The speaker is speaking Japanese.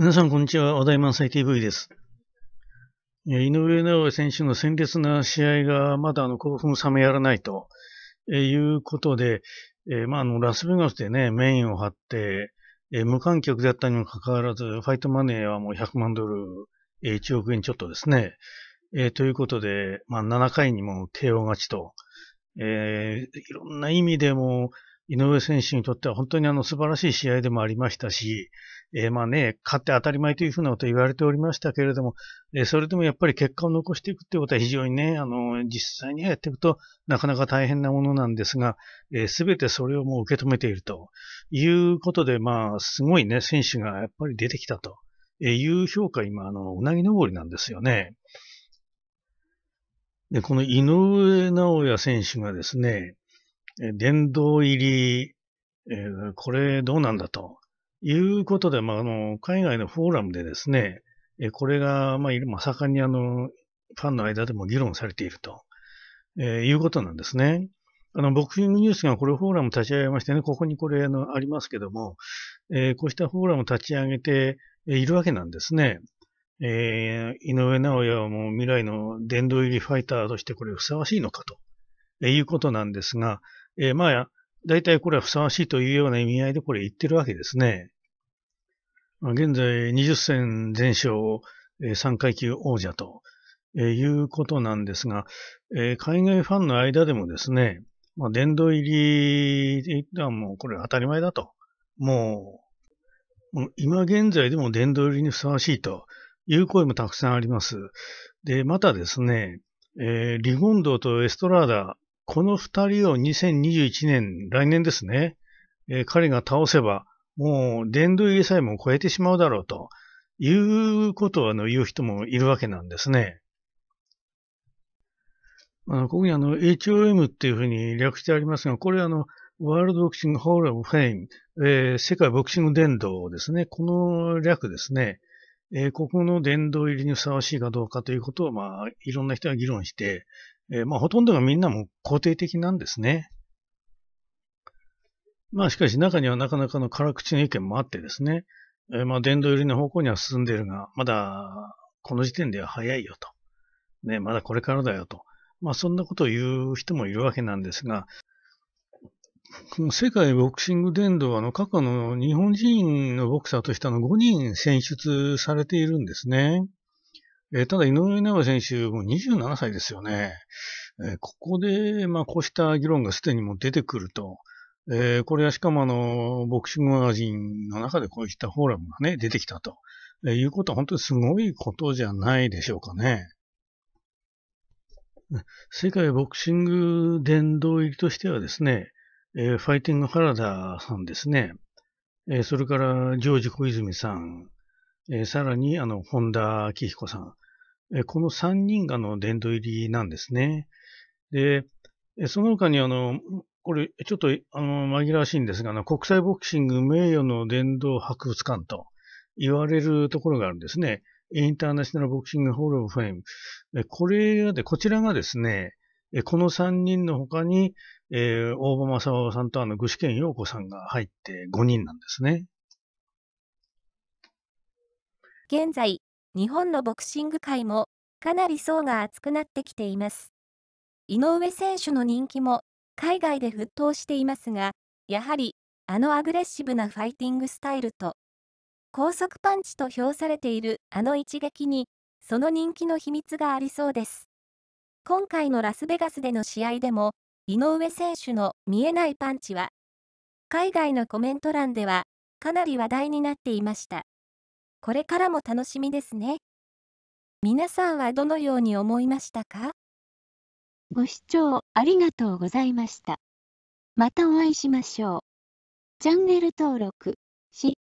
皆さん、こんにちは。話題満載 TV です。井上尚弥選手の鮮烈な試合がまだあの興奮冷めやらないということで、えまあ、あのラスベガスで、ね、メインを張って、え無観客であったにもかかわらず、ファイトマネーはもう100万ドル、え1億円ちょっとですね。えということで、まあ、7回にも KO 勝ちと、えー、いろんな意味でも、井上選手にとっては本当にあの素晴らしい試合でもありましたし、えー、まあね、勝って当たり前というふうなこと言われておりましたけれども、えー、それでもやっぱり結果を残していくってことは非常にね、あの、実際にやっていくとなかなか大変なものなんですが、す、え、べ、てそれをもう受け止めているということで、まあ、すごいね、選手がやっぱり出てきたという評価、今、あの、うなぎ登りなんですよね。で、この井上直也選手がですね、殿堂入り、えー、これどうなんだと。いうことで、まあ、あの、海外のフォーラムでですね、えこれが、まあ、今盛んにあの、ファンの間でも議論されていると、えー、いうことなんですね。あの、ボクシングニュースがこれフォーラム立ち上げましてね、ここにこれあのありますけども、えー、こうしたフォーラム立ち上げているわけなんですね。えー、井上直也はもう未来の殿堂入りファイターとしてこれふさわしいのかと、えいうことなんですが、えー、まあ、大体これはふさわしいというような意味合いでこれ言ってるわけですね。現在20戦全勝、3階級王者ということなんですが、海外ファンの間でもですね、まあ、殿堂入りはもうこれ当たり前だと。もう、今現在でも殿堂入りにふさわしいという声もたくさんあります。で、またですね、えー、リゴンドとエストラーダこの二人を2021年、来年ですね、えー、彼が倒せば、もう殿堂入りさえも超えてしまうだろうと、いうことをあの言う人もいるわけなんですね。あの、ここにあの HOM っていうふうに略してありますが、これあの、ワールドボクシングホールオブフェイン、えー、世界ボクシング殿堂ですね。この略ですね。えー、ここの殿堂入りにふさわしいかどうかということを、まあ、いろんな人が議論して、えー、まあほとんどがみんなも肯定的なんですね。まあしかし中にはなかなかの辛口の意見もあってですね、えー、まあ殿堂寄りの方向には進んでいるが、まだこの時点では早いよと。ね、まだこれからだよと。まあそんなことを言う人もいるわけなんですが、世界ボクシング殿堂はの過去の日本人のボクサーとしての5人選出されているんですね。えー、ただ、井上尚弥選手、もう27歳ですよね。えー、ここで、まあ、こうした議論がすでにも出てくると、えー、これはしかもあの、ボクシングマガジンの中でこういったフォーラムがね、出てきたと、えー、いうことは本当にすごいことじゃないでしょうかね。世界ボクシング殿堂入りとしてはですね、えー、ファイティング原田さんですね、えー、それからジョージ小泉さん、えー、さらに、あの、本田明彦さん。えー、この3人がの殿堂入りなんですね。で、えその他に、あの、これ、ちょっと、あの、紛らわしいんですが、あの、国際ボクシング名誉の殿堂博物館と言われるところがあるんですね。インターナショナルボクシングホールオブフェイム。これがで、こちらがですね、この3人の他に、えー、大場正夫さんとあの、具志堅洋子さんが入って5人なんですね。現在、日本のボクシング界もかなり層が厚くなってきています。井上選手の人気も海外で沸騰していますが、やはりあのアグレッシブなファイティングスタイルと、高速パンチと評されているあの一撃に、その人気の秘密がありそうです。今回のラスベガスでの試合でも、井上選手の見えないパンチは、海外のコメント欄では、かなり話題になっていました。これからも楽しみですね。皆さんはどのように思いましたかご視聴ありがとうございました。またお会いしましょう。チャンネル登録し、